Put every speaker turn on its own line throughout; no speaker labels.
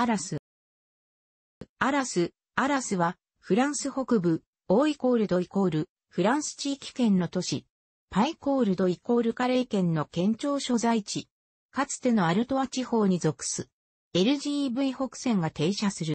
アラス。アラス、アラスは、フランス北部、オイコールドイコール、フランス地域圏の都市。パイコールドイコールカレー圏の県庁所在地。かつてのアルトア地方に属す。LGV 北線が停車する。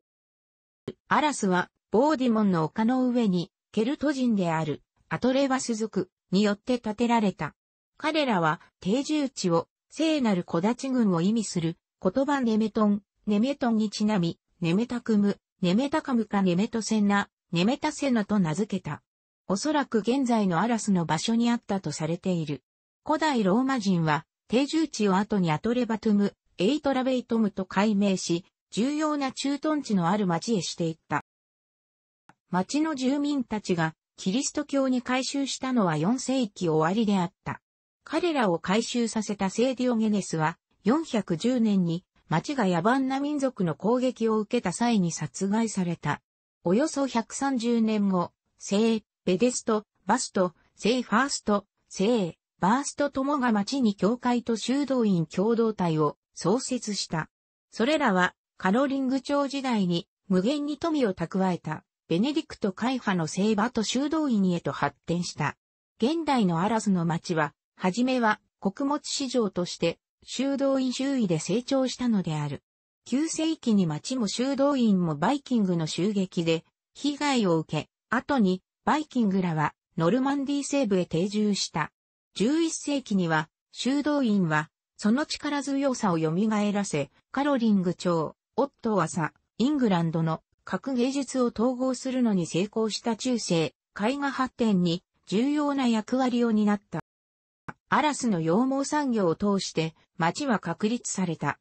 アラスは、ボーディモンの丘の上に、ケルト人である、アトレバス族によって建てられた。彼らは、定住地を、聖なる小立群を意味する、言葉ネメトン、ネメトンにちなみ、ネメタクム、ネメタカムかネメトセナ、ネメタセナと名付けた。おそらく現在のアラスの場所にあったとされている。古代ローマ人は、定住地を後にアトレバトゥム、エイトラベイトムと改名し、重要な駐屯地のある町へしていった。町の住民たちがキリスト教に改宗したのは4世紀終わりであった。彼らを改宗させたーディオゲネスは410年に町が野蛮な民族の攻撃を受けた際に殺害された。およそ130年後、聖、ベデスト、バスト、聖ファースト、聖、バーストともが町に教会と修道院共同体を創設した。それらは、カロリング朝時代に無限に富を蓄えた、ベネディクト会派の聖場と修道院へと発展した。現代のアラスの町は、はじめは穀物市場として修道院周囲で成長したのである。9世紀に町も修道院もバイキングの襲撃で被害を受け、後にバイキングらはノルマンディ西部へ定住した。11世紀には修道院はその力強さを蘇らせ、カロリング朝、オットワサ、イングランドの各芸術を統合するのに成功した中世、絵画発展に重要な役割を担った。アラスの羊毛産業を通して町は確立された。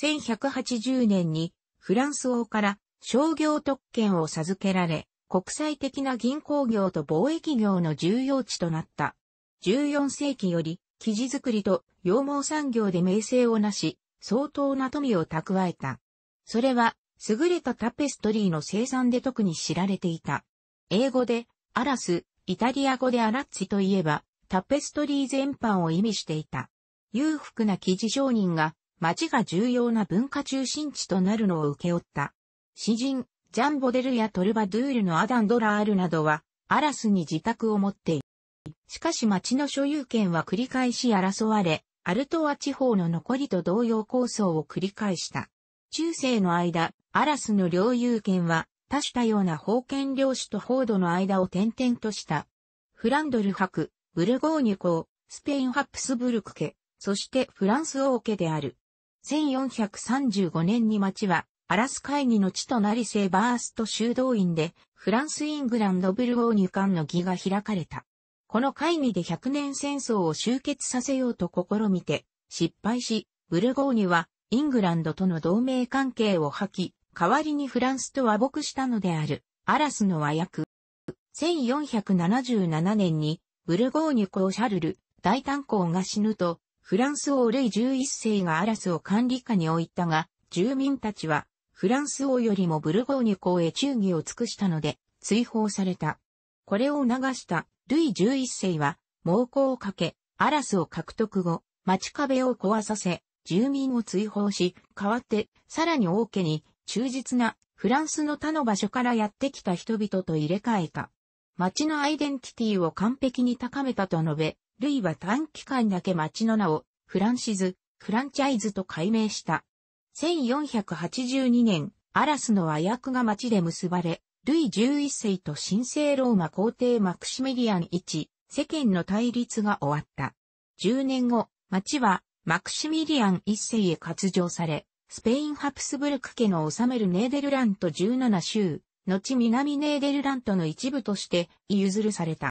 1180年にフランス王から商業特権を授けられ、国際的な銀行業と貿易業の重要地となった。14世紀より生地作りと羊毛産業で名声をなし、相当な富を蓄えた。それは、優れたタペストリーの生産で特に知られていた。英語で、アラス、イタリア語でアラッツィといえば、タペストリー全般を意味していた。裕福な記事商人が、町が重要な文化中心地となるのを受け負った。詩人、ジャン・ボデルやトルバドゥールのアダン・ドラールなどは、アラスに自宅を持っている。しかし町の所有権は繰り返し争われ、アルトワ地方の残りと同様構想を繰り返した。中世の間、アラスの領有権は、多種多様な封建領主と報道の間を転々とした。フランドル博、ブルゴーニュ公、スペインハプスブルク家、そしてフランス王家である。1435年に町は、アラス会議の地となりセバースト修道院で、フランス・イングランド・ブルゴーニュ間の儀が開かれた。この会議で100年戦争を終結させようと試みて、失敗し、ブルゴーニュは、イングランドとの同盟関係を破棄、代わりにフランスと和睦したのである、アラスの和訳。1477年にブルゴーニュ公シャルル、大胆公が死ぬと、フランス王レイ11世がアラスを管理下に置いたが、住民たちは、フランス王よりもブルゴーニュ公へ忠義を尽くしたので、追放された。これを流した、ルイ11世は、猛攻をかけ、アラスを獲得後、町壁を壊させ、住民を追放し、代わって、さらに王家に、忠実な、フランスの他の場所からやってきた人々と入れ替えた。町のアイデンティティを完璧に高めたと述べ、ルイは短期間だけ町の名をフランシズ、フランチャイズと改名した。1482年、アラスの和訳が町で結ばれ、ルイ11世と神聖ローマ皇帝マクシメリアン1、世間の対立が終わった。10年後、町はマクシミリアン1世へ割譲され、スペインハプスブルク家の治めるネーデルラント17州、後南ネーデルラントの一部として譲るされた。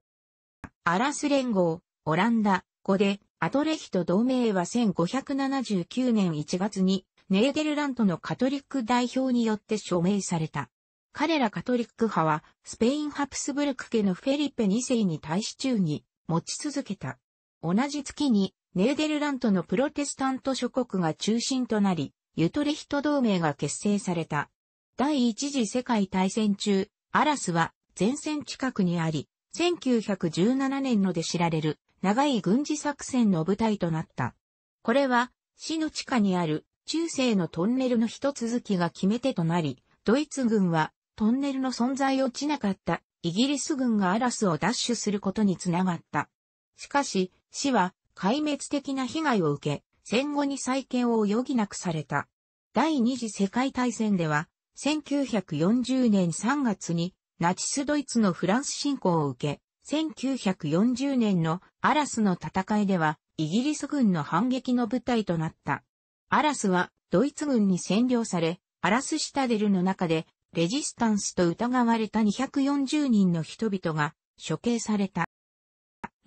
アラス連合、オランダ、語で、アトレヒと同盟は1579年1月に、ネーデルラントのカトリック代表によって署名された。彼らカトリック派は、スペインハプスブルク家のフェリペ2世に対し中に持ち続けた。同じ月に、ネーデルラントのプロテスタント諸国が中心となり、ユトレヒト同盟が結成された。第一次世界大戦中、アラスは前線近くにあり、1917年ので知られる長い軍事作戦の舞台となった。これは、市の地下にある中世のトンネルの一続きが決め手となり、ドイツ軍はトンネルの存在を知なかったイギリス軍がアラスを奪取することにつながった。しかし、市は壊滅的な被害を受け、戦後に再建を余儀なくされた。第二次世界大戦では、1940年3月にナチスドイツのフランス侵攻を受け、1940年のアラスの戦いではイギリス軍の反撃の舞台となった。アラスはドイツ軍に占領され、アラスシタデルの中でレジスタンスと疑われた240人の人々が処刑された。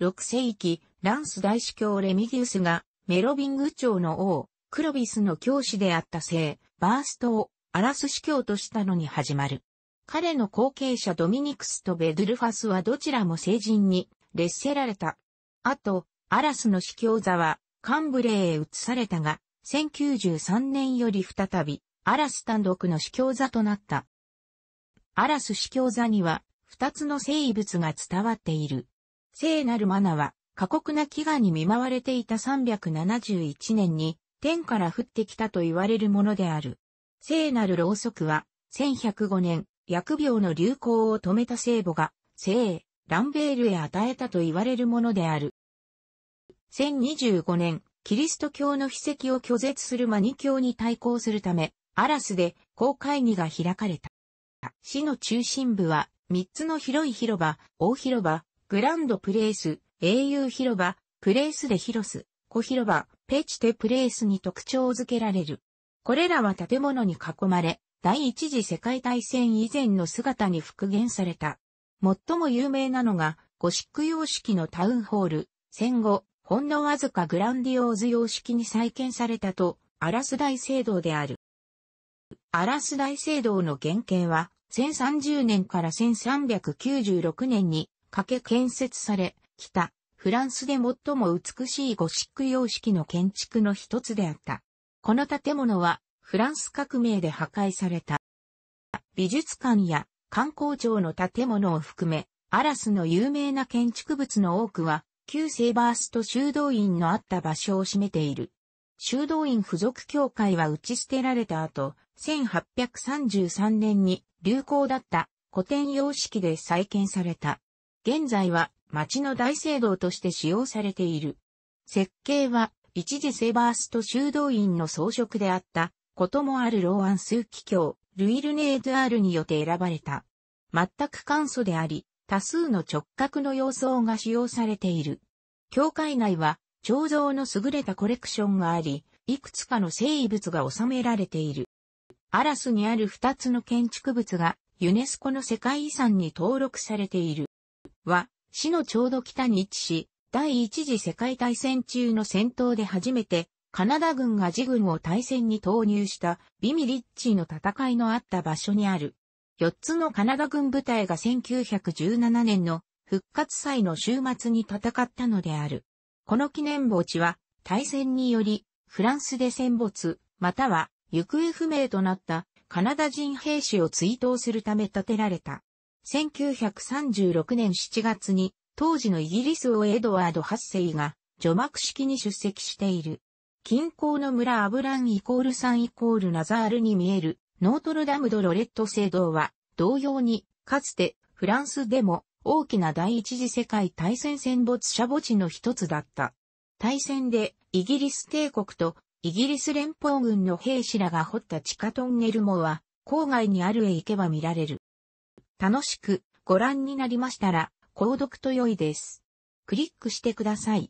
6世紀、ランス大司教レミギウスがメロビング朝の王、クロビスの教師であった聖、バーストをアラス司教としたのに始まる。彼の後継者ドミニクスとベドゥルファスはどちらも成人に劣せられた。あと、アラスの司教座はカンブレーへ移されたが、1093年より再び、アラス単独の司教座となった。アラス司教座には、二つの生物が伝わっている。聖なるマナは、過酷な飢餓に見舞われていた371年に、天から降ってきたと言われるものである。聖なるろうそくは、1105年、疫病の流行を止めた聖母が、聖、ランベールへ与えたと言われるものである。1025年、キリスト教の秘跡を拒絶するマニ教に対抗するため、アラスで公会議が開かれた。市の中心部は、3つの広い広場、大広場、グランドプレイス、英雄広場、プレイスで広ス、小広場、ペチテプレイスに特徴づけられる。これらは建物に囲まれ、第一次世界大戦以前の姿に復元された。最も有名なのが、ゴシック様式のタウンホール、戦後、ほんのわずかグランディオーズ様式に再建されたと、アラス大聖堂である。アラス大聖堂の原型は、1030年から1396年にかけ建設され、北、フランスで最も美しいゴシック様式の建築の一つであった。この建物はフランス革命で破壊された。美術館や観光庁の建物を含め、アラスの有名な建築物の多くは、旧セーバースト修道院のあった場所を占めている。修道院付属教会は打ち捨てられた後、1833年に流行だった古典様式で再建された。現在は町の大聖堂として使用されている。設計は一時セバースト修道院の装飾であったこともあるローアン数奇教、ルイルネードアールによって選ばれた。全く簡素であり、多数の直角の様相が使用されている。教会内は、彫像の優れたコレクションがあり、いくつかの生物が収められている。アラスにある二つの建築物がユネスコの世界遺産に登録されている。は、市のちょうど北に位置し、第一次世界大戦中の戦闘で初めて、カナダ軍が自軍を対戦に投入したビミリッチの戦いのあった場所にある。4つのカナダ軍部隊が1917年の復活祭の週末に戦ったのである。この記念墓地は大戦によりフランスで戦没または行方不明となったカナダ人兵士を追悼するため建てられた。1936年7月に当時のイギリス王エドワード8世が除幕式に出席している。近郊の村アブランイコール3イコールナザールに見えるノートルダムドロレット聖堂は同様にかつてフランスでも大きな第一次世界大戦戦没者墓地の一つだった。大戦でイギリス帝国とイギリス連邦軍の兵士らが掘った地下トンネルもは郊外にあるへ行けば見られる。楽しくご覧になりましたら購読と良いです。クリックしてください。